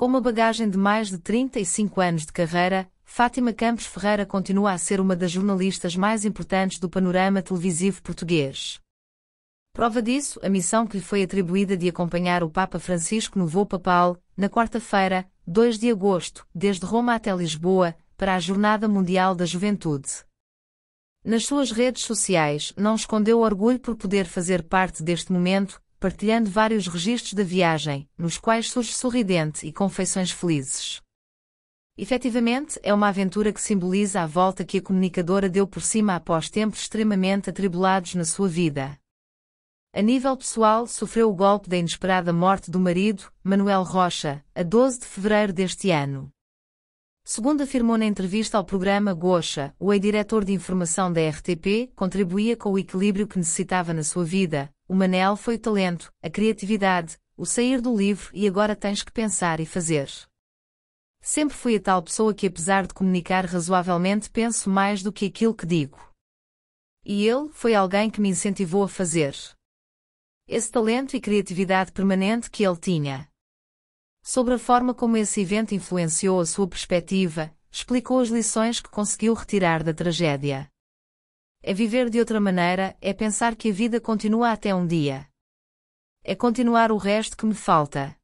Com uma bagagem de mais de 35 anos de carreira, Fátima Campos Ferreira continua a ser uma das jornalistas mais importantes do panorama televisivo português. Prova disso, a missão que lhe foi atribuída de acompanhar o Papa Francisco no voo papal, na quarta-feira, 2 de agosto, desde Roma até Lisboa, para a Jornada Mundial da Juventude. Nas suas redes sociais, não escondeu orgulho por poder fazer parte deste momento, partilhando vários registros da viagem, nos quais surge sorridente e confeições felizes. Efetivamente, é uma aventura que simboliza a volta que a comunicadora deu por cima após tempos extremamente atribulados na sua vida. A nível pessoal, sofreu o golpe da inesperada morte do marido, Manuel Rocha, a 12 de fevereiro deste ano. Segundo afirmou na entrevista ao programa Gocha, o ex-diretor de informação da RTP contribuía com o equilíbrio que necessitava na sua vida, o Manel foi o talento, a criatividade, o sair do livro e agora tens que pensar e fazer. Sempre fui a tal pessoa que, apesar de comunicar razoavelmente, penso mais do que aquilo que digo. E ele foi alguém que me incentivou a fazer. Esse talento e criatividade permanente que ele tinha. Sobre a forma como esse evento influenciou a sua perspectiva, explicou as lições que conseguiu retirar da tragédia. É viver de outra maneira, é pensar que a vida continua até um dia. É continuar o resto que me falta.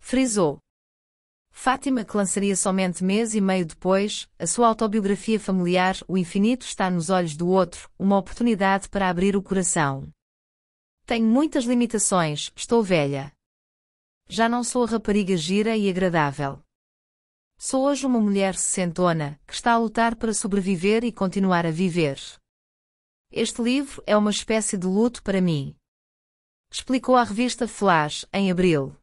Frisou. Fátima que lançaria somente mês e meio depois, a sua autobiografia familiar O Infinito Está nos Olhos do Outro, uma oportunidade para abrir o coração. Tenho muitas limitações, estou velha. Já não sou a rapariga gira e agradável. Sou hoje uma mulher sessentona, que está a lutar para sobreviver e continuar a viver. Este livro é uma espécie de luto para mim. Explicou a revista Flash, em abril.